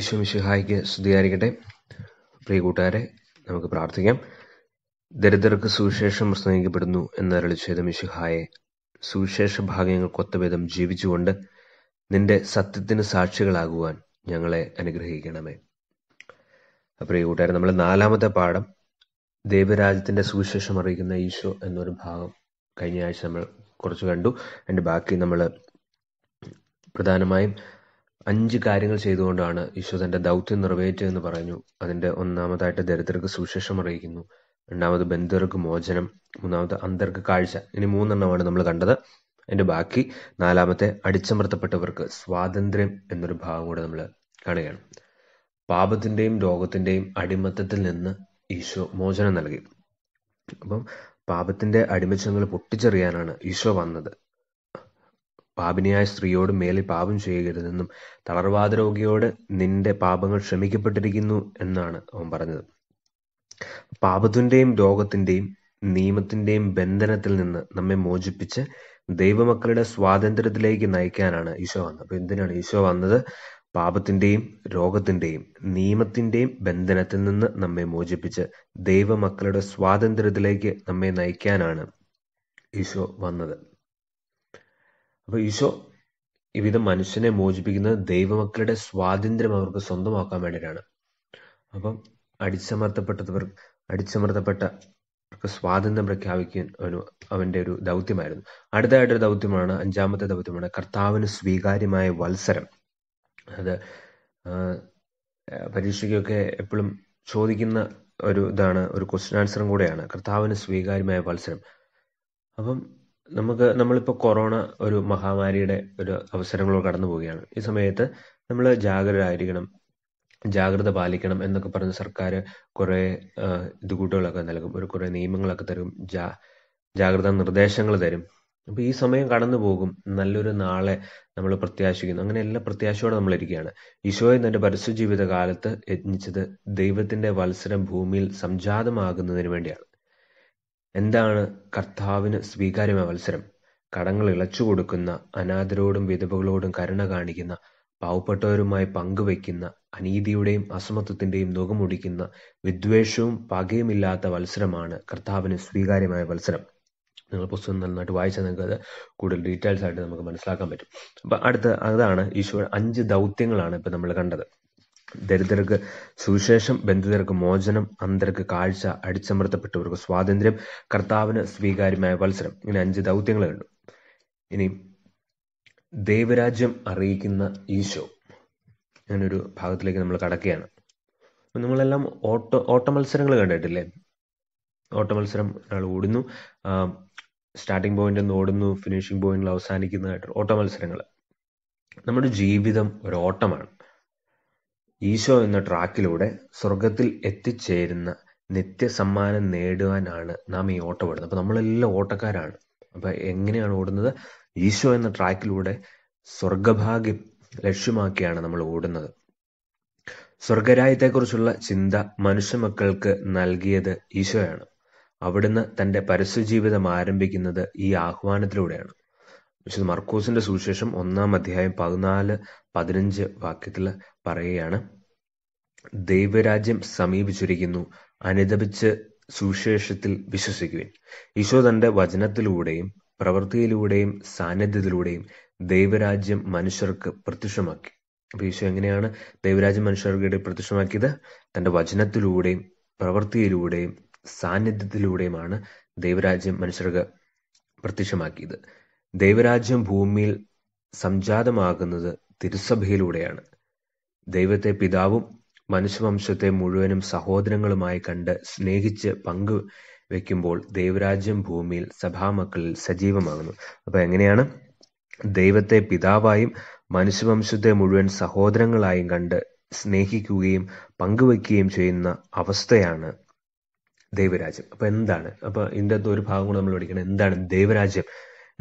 ഈശോമിശിഹായ്ക്ക് സ്തുതിയായിരിക്കട്ടെ പ്രിയ കൂട്ടുകാരെ നമുക്ക് പ്രാർത്ഥിക്കാം ദരിദ്രർക്ക് സുവിശേഷം പ്രസംഗിക്കപ്പെടുന്നു എന്ന ചെയ്ത മിശിഹായെ സുവിശേഷ ഭാഗ്യങ്ങൾ കൊത്തവേദം ജീവിച്ചുകൊണ്ട് നിന്റെ സത്യത്തിന് സാക്ഷികളാകുവാൻ ഞങ്ങളെ അനുഗ്രഹിക്കണമേ പ്രിയ കൂട്ടുകാരെ നമ്മൾ നാലാമത്തെ പാഠം ദേവരാജ്യത്തിന്റെ സുവിശേഷം അറിയിക്കുന്ന ഈശോ എന്നൊരു ഭാഗം കഴിഞ്ഞ ആഴ്ച നമ്മൾ കുറച്ച് കണ്ടു അതിൻ്റെ ബാക്കി നമ്മൾ പ്രധാനമായും അഞ്ച് കാര്യങ്ങൾ ചെയ്തുകൊണ്ടാണ് ഈശോ തന്റെ ദൗത്യം എന്ന് പറഞ്ഞു അതിന്റെ ഒന്നാമതായിട്ട് ദരിദ്രർക്ക് സുവിശേഷം അറിയിക്കുന്നു രണ്ടാമത് ബന്ധുർക്ക് മോചനം മൂന്നാമത് അന്തർക്ക് കാഴ്ച ഇനി മൂന്നെണ്ണമാണ് നമ്മൾ കണ്ടത് അതിൻ്റെ ബാക്കി നാലാമത്തെ അടിച്ചമർത്തപ്പെട്ടവർക്ക് സ്വാതന്ത്ര്യം എന്നൊരു ഭാഗം കൂടെ നമ്മൾ കാണുകയാണ് പാപത്തിൻ്റെയും രോഗത്തിൻ്റെയും അടിമത്തത്തിൽ നിന്ന് ഈശോ മോചനം നൽകി അപ്പം പാപത്തിന്റെ അടിമച്ചങ്ങൾ പൊട്ടിച്ചെറിയാനാണ് ഈശോ വന്നത് പാപിനിയായ സ്ത്രീയോട് മേലിൽ പാപം ചെയ്യരുതെന്നും തളർവാദ രോഗിയോട് നിന്റെ പാപങ്ങൾ ക്ഷമിക്കപ്പെട്ടിരിക്കുന്നു എന്നാണ് അവൻ പറഞ്ഞത് പാപത്തിൻ്റെയും രോഗത്തിൻ്റെയും നിയമത്തിൻ്റെയും ബന്ധനത്തിൽ നിന്ന് നമ്മെ മോചിപ്പിച്ച് ദൈവമക്കളുടെ സ്വാതന്ത്ര്യത്തിലേക്ക് നയിക്കാനാണ് ഈശോ വന്നത് അപ്പൊ എന്തിനാണ് ഈശോ വന്നത് പാപത്തിൻ്റെയും രോഗത്തിൻ്റെയും നിയമത്തിൻ്റെയും ബന്ധനത്തിൽ നിന്ന് നമ്മെ മോചിപ്പിച്ച് ദൈവമക്കളുടെ സ്വാതന്ത്ര്യത്തിലേക്ക് നമ്മെ നയിക്കാനാണ് ഈശോ വന്നത് അപ്പൊ ഈശോ ഇവിധം മനുഷ്യനെ മോചിപ്പിക്കുന്നത് ദൈവമക്കളുടെ സ്വാതന്ത്ര്യം അവർക്ക് സ്വന്തമാക്കാൻ വേണ്ടിയിട്ടാണ് അപ്പം അടിച്ചമർത്തപ്പെട്ടവർ അടിച്ചമർത്തപ്പെട്ടവർക്ക് സ്വാതന്ത്ര്യം പ്രഖ്യാപിക്കാൻ അവന് അവന്റെ ഒരു ദൗത്യമായിരുന്നു അടുത്തതായിട്ടൊരു ദൗത്യമാണ് അഞ്ചാമത്തെ ദൗത്യമാണ് കർത്താവിന് സ്വീകാര്യമായ വത്സരം അത് പരീക്ഷയ്ക്കൊക്കെ എപ്പോഴും ചോദിക്കുന്ന ഒരു ഇതാണ് ഒരു ക്വസ്റ്റ്യൻ ആൻസറും കൂടെയാണ് കർത്താവിന് സ്വീകാര്യമായ വത്സരം അപ്പം നമുക്ക് നമ്മളിപ്പോൾ കൊറോണ ഒരു മഹാമാരിയുടെ ഒരു അവസരങ്ങളോ കടന്നു പോവുകയാണ് ഈ സമയത്ത് നമ്മൾ ജാഗ്രതരായിരിക്കണം ജാഗ്രത പാലിക്കണം എന്നൊക്കെ പറഞ്ഞ് സർക്കാർ കുറേ ഇത് കൂട്ടുകളൊക്കെ നൽകും ഒരു കുറേ നിയമങ്ങളൊക്കെ തരും ജാ ജാഗ്രതാ നിർദ്ദേശങ്ങൾ തരും അപ്പോൾ ഈ സമയം കടന്നു പോകും നല്ലൊരു നാളെ നമ്മൾ പ്രത്യാശിക്കുന്നു അങ്ങനെ എല്ലാ പ്രത്യാശയോടെ നമ്മൾ ഇരിക്കുകയാണ് ഈശോയെ പരസ്യ ജീവിത കാലത്ത് യജ്ഞിച്ചത് ദൈവത്തിന്റെ വത്സരം ഭൂമിയിൽ സംജാതമാകുന്നതിന് വേണ്ടിയാണ് എന്താണ് കർത്താവിന് ഇളച്ചു കൊടുക്കുന്ന അനാഥരോടും വിധവകളോടും കരുണ കാണിക്കുന്ന പാവപ്പെട്ടവരുമായി പങ്കുവയ്ക്കുന്ന അനീതിയുടെയും അസമത്വത്തിന്റെയും നുകമുടിക്കുന്ന വിദ്വേഷവും പകയുമില്ലാത്ത മത്സരമാണ് കർത്താവിന് സ്വീകാര്യമായ മത്സരം നിങ്ങൾ പുസ്തകം നന്നായിട്ട് വായിച്ചാൽ അത് കൂടുതൽ ഡീറ്റെയിൽസ് ആയിട്ട് നമുക്ക് മനസ്സിലാക്കാൻ പറ്റും അപ്പൊ അടുത്ത അതാണ് ഈശോ അഞ്ച് ദൗത്യങ്ങളാണ് ഇപ്പൊ നമ്മൾ കണ്ടത് ദരിദ്രർക്ക് സുവിശേഷം ബന്ധിതർക്ക് മോചനം അന്ധർക്ക് കാഴ്ച അടിച്ചമർത്തപ്പെട്ടവർക്ക് സ്വാതന്ത്ര്യം കർത്താവിന് സ്വീകാര്യമായ മത്സരം ഇങ്ങനെ അഞ്ച് ദൗത്യങ്ങൾ കണ്ടു ഇനി ദൈവരാജ്യം അറിയിക്കുന്ന ഈശോ അങ്ങനൊരു ഭാഗത്തിലേക്ക് നമ്മൾ കടക്കുകയാണ് നമ്മളെല്ലാം ഓട്ടോ ഓട്ട മത്സരങ്ങൾ കണ്ടിട്ടില്ലേ ഓട്ട മത്സരം ഒരാൾ ഓടുന്നു സ്റ്റാർട്ടിംഗ് പോയിന്റിൽ നിന്ന് ഓടുന്നു ഫിനിഷിംഗ് പോയിന്റിൽ അവസാനിക്കുന്നതായിട്ട് ഓട്ട മത്സരങ്ങൾ നമ്മുടെ ജീവിതം ഒരു ഓട്ടമാണ് ഈശോ എന്ന ട്രാക്കിലൂടെ സ്വർഗത്തിൽ എത്തിച്ചേരുന്ന നിത്യസമ്മാനം നേടുവാനാണ് നാം ഈ ഓട്ടം ഓടുന്നത് അപ്പോൾ നമ്മളെല്ലാം ഓട്ടക്കാരാണ് അപ്പോൾ എങ്ങനെയാണ് ഓടുന്നത് ഈശോ എന്ന ട്രാക്കിലൂടെ സ്വർഗഭാഗ്യം ലക്ഷ്യമാക്കിയാണ് നമ്മൾ ഓടുന്നത് സ്വർഗരാജ്യത്തെക്കുറിച്ചുള്ള ചിന്ത മക്കൾക്ക് നൽകിയത് ഈശോയാണ് അവിടുന്ന് തൻ്റെ പരസ്യജീവിതം ആരംഭിക്കുന്നത് ഈ ആഹ്വാനത്തിലൂടെയാണ് വിശുദ്ധ മർക്കോസിന്റെ സുവിശേഷം ഒന്നാം അധ്യായം പതിനാല് പതിനഞ്ച് വാക്യത്തിൽ പറയുകയാണ് ദൈവരാജ്യം സമീപിച്ചിരിക്കുന്നു അനുദപിച്ച് സുവിശേഷത്തിൽ വിശ്വസിക്കുവിൻ ഈശോ തന്റെ വചനത്തിലൂടെയും പ്രവൃത്തിയിലൂടെയും സാന്നിധ്യത്തിലൂടെയും ദൈവരാജ്യം മനുഷ്യർക്ക് പ്രത്യക്ഷമാക്കി അപ്പൊ ഈശോ എങ്ങനെയാണ് ദൈവരാജ്യം മനുഷ്യർക്ക് പ്രത്യക്ഷമാക്കിയത് തന്റെ വചനത്തിലൂടെയും പ്രവൃത്തിയിലൂടെയും സാന്നിധ്യത്തിലൂടെയുമാണ് ദൈവരാജ്യം മനുഷ്യർക്ക് പ്രത്യക്ഷമാക്കിയത് ദൈവരാജ്യം ഭൂമിയിൽ സംജാതമാകുന്നത് തിരുസഭയിലൂടെയാണ്. ദൈവത്തെ പിതാവും മനുഷ്യവംശത്തെ മുഴുവനും സഹോദരങ്ങളുമായി കണ്ട് സ്നേഹിച്ച് വെക്കുമ്പോൾ ദൈവരാജ്യം ഭൂമിയിൽ സഭാമക്കളിൽ സജീവമാകുന്നു. അപ്പോൾ എങ്ങനെയാണ്? ദൈവത്തെ പിതാവായും മനുഷ്യവംശത്തെ മുഴുവൻ സഹോദരങ്ങളായും കണ്ട് സ്നേഹിക്കുകയും പങ്കുവെക്കുകയും ചെയ്യുന്ന അവസ്ഥയാണ് ദൈവരാജ്യം. അപ്പോൾ എന്താണ്? അപ്പോൾ ഇതിൻ്റെ അകത്ത് ഒരു ഭാഗം കൂടെ നമ്മൾ പഠിക്കണം. എന്താണ് ദൈവരാജ്യം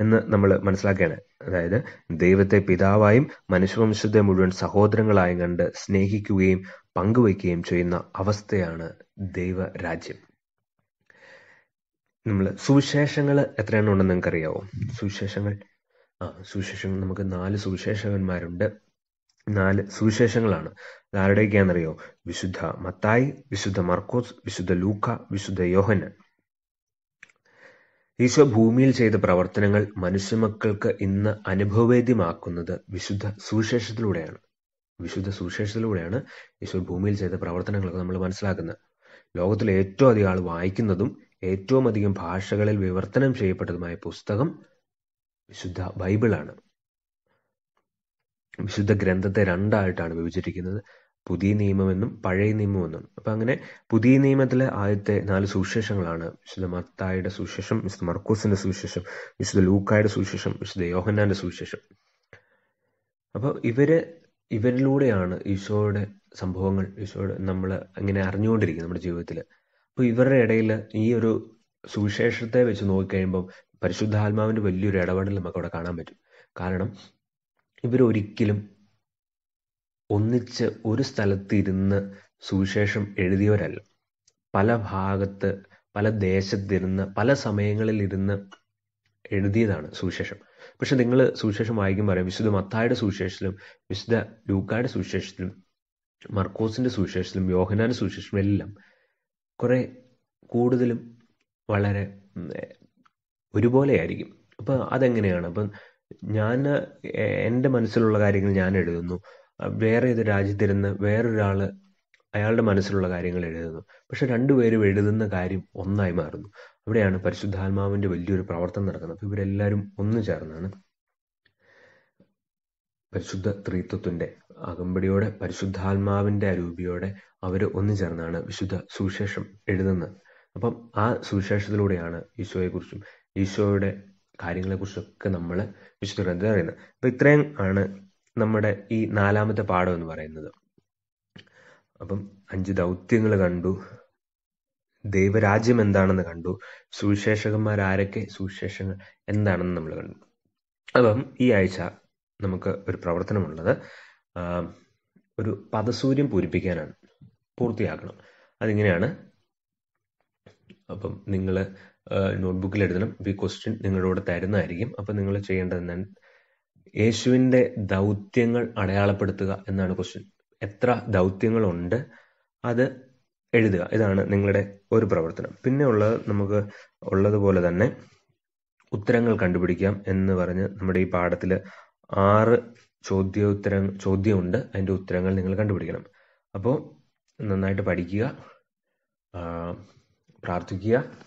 എന്ന് നമ്മൾ മനസ്സിലാക്കുകയാണ് അതായത് ദൈവത്തെ പിതാവായും മനുഷ്യവംശത്തെ മുഴുവൻ സഹോദരങ്ങളായും കണ്ട് സ്നേഹിക്കുകയും പങ്കുവയ്ക്കുകയും ചെയ്യുന്ന അവസ്ഥയാണ് ദൈവ രാജ്യം നമ്മൾ സുവിശേഷങ്ങൾ എത്രയാണ് ഉണ്ടെന്ന് അറിയാവോ സുവിശേഷങ്ങൾ ആ സുവിശേഷങ്ങൾ നമുക്ക് നാല് സുവിശേഷകന്മാരുണ്ട് നാല് സുവിശേഷങ്ങളാണ് ആരുടെയൊക്കെയാണെന്നറിയോ വിശുദ്ധ മത്തായി വിശുദ്ധ മർക്കോസ് വിശുദ്ധ ലൂക്ക വിശുദ്ധ യോഹനൻ ഈശോ ഭൂമിയിൽ ചെയ്ത പ്രവർത്തനങ്ങൾ മനുഷ്യമക്കൾക്ക് ഇന്ന് അനുഭവവേദ്യമാക്കുന്നത് വിശുദ്ധ സുവിശേഷത്തിലൂടെയാണ് വിശുദ്ധ സുവിശേഷത്തിലൂടെയാണ് ഈശോ ഭൂമിയിൽ ചെയ്ത പ്രവർത്തനങ്ങളൊക്കെ നമ്മൾ മനസ്സിലാക്കുന്നത് ലോകത്തിലെ ഏറ്റവും അധികം ആൾ വായിക്കുന്നതും ഏറ്റവും അധികം ഭാഷകളിൽ വിവർത്തനം ചെയ്യപ്പെട്ടതുമായ പുസ്തകം വിശുദ്ധ ബൈബിളാണ് വിശുദ്ധ ഗ്രന്ഥത്തെ രണ്ടായിട്ടാണ് വിഭജിച്ചിരിക്കുന്നത് പുതിയ നിയമമെന്നും പഴയ നിയമമെന്നും അപ്പൊ അങ്ങനെ പുതിയ നിയമത്തിലെ ആദ്യത്തെ നാല് സുവിശേഷങ്ങളാണ് വിശുദ്ധ മത്തായുടെ സുവിശേഷം വിശുദ്ധ മർക്കൂസിന്റെ സുവിശേഷം വിശുദ്ധ ലൂക്കായുടെ സുവിശേഷം വിശുദ്ധ യോഹന്നാന്റെ സുവിശേഷം അപ്പോൾ ഇവര് ഇവരിലൂടെയാണ് ഈശോയുടെ സംഭവങ്ങൾ ഈശോയുടെ നമ്മൾ അങ്ങനെ അറിഞ്ഞുകൊണ്ടിരിക്കുന്നത് നമ്മുടെ ജീവിതത്തിൽ അപ്പോൾ ഇവരുടെ ഇടയിൽ ഈ ഒരു സുവിശേഷത്തെ വെച്ച് നോക്കിക്കഴിയുമ്പോൾ പരിശുദ്ധാത്മാവിന്റെ വലിയൊരു ഇടപെടൽ നമുക്ക് അവിടെ കാണാൻ പറ്റും കാരണം ഇവരൊരിക്കലും ഒന്നിച്ച് ഒരു സ്ഥലത്ത് ഇരുന്ന് സുവിശേഷം എഴുതിയവരല്ല. പല ഭാഗത്ത്, പല ദേശത്തിരുന്ന്, പല സമയങ്ങളിൽ ഇരുന്ന് എഴുതിയതാണ് സുവിശേഷം. പക്ഷെ നിങ്ങൾ സുവിശേഷം വായിക്കുമ്പോൾ പറയാം വിശുദ്ധ മത്തായുടെ സുവിശേഷത്തിലും വിശുദ്ധ ലൂക്കായുടെ സുവിശേഷത്തിലും മർക്കോസിന്റെ സുവിശേഷത്തിലും യോഹനാന്റെ സുവിശേഷത്തിലും എല്ലാം കുറേ കൂടുതലും വളരെ ഒരുപോലെയായിരിക്കും. അപ്പോൾ അതെങ്ങനെയാണ്? അപ്പം ഞാൻ എൻ്റെ മനസ്സിലുള്ള കാര്യങ്ങൾ ഞാൻ എഴുതുന്നു. വേറെ ഏത് രാജ്യത്തിരുന്ന് വേറൊരാൾ അയാളുടെ മനസ്സിലുള്ള കാര്യങ്ങൾ എഴുതുന്നു പക്ഷെ രണ്ടുപേരും എഴുതുന്ന കാര്യം ഒന്നായി മാറുന്നു അവിടെയാണ് പരിശുദ്ധാത്മാവിന്റെ വലിയൊരു പ്രവർത്തനം നടക്കുന്നത് ഇവരെല്ലാരും ഇവരെല്ലാവരും ഒന്നു ചേർന്നാണ് പരിശുദ്ധ ത്രീത്വത്തിൻ്റെ അകമ്പടിയോടെ പരിശുദ്ധാത്മാവിന്റെ അരൂപിയോടെ അവർ ഒന്നു ചേർന്നാണ് വിശുദ്ധ സുവിശേഷം എഴുതുന്നത് അപ്പം ആ സുവിശേഷത്തിലൂടെയാണ് ഈശോയെക്കുറിച്ചും ഈശോയുടെ കാര്യങ്ങളെക്കുറിച്ചൊക്കെ നമ്മൾ വിശുദ്ധ ഗ്രന്ഥത്തിൽ അറിയുന്നത് അപ്പം ഇത്രയും ആണ് നമ്മുടെ ഈ നാലാമത്തെ പാഠം എന്ന് പറയുന്നത് അപ്പം അഞ്ച് ദൗത്യങ്ങൾ കണ്ടു ദൈവരാജ്യം എന്താണെന്ന് കണ്ടു സുവിശേഷകന്മാർ ആരൊക്കെ സുവിശേഷങ്ങൾ എന്താണെന്ന് നമ്മൾ കണ്ടു അപ്പം ഈ ആഴ്ച നമുക്ക് ഒരു പ്രവർത്തനമുള്ളത് ഒരു പദസൂര്യം പൂരിപ്പിക്കാനാണ് പൂർത്തിയാക്കണം അതിങ്ങനെയാണ് അപ്പം നിങ്ങൾ നോട്ട്ബുക്കിൽ എഴുതണം ഈ ക്വസ്റ്റ്യൻ നിങ്ങളുടെ തരുന്നതായിരിക്കും അപ്പം നിങ്ങൾ ചെയ്യേണ്ടത് യേശുവിൻ്റെ ദൗത്യങ്ങൾ അടയാളപ്പെടുത്തുക എന്നാണ് ക്വസ്റ്റ്യൻ എത്ര ദൗത്യങ്ങളുണ്ട് അത് എഴുതുക ഇതാണ് നിങ്ങളുടെ ഒരു പ്രവർത്തനം പിന്നെ ഉള്ളത് നമുക്ക് ഉള്ളതുപോലെ തന്നെ ഉത്തരങ്ങൾ കണ്ടുപിടിക്കാം എന്ന് പറഞ്ഞ് നമ്മുടെ ഈ പാഠത്തിൽ ആറ് ചോദ്യോത്തര ചോദ്യമുണ്ട് അതിൻ്റെ ഉത്തരങ്ങൾ നിങ്ങൾ കണ്ടുപിടിക്കണം അപ്പോൾ നന്നായിട്ട് പഠിക്കുക പ്രാർത്ഥിക്കുക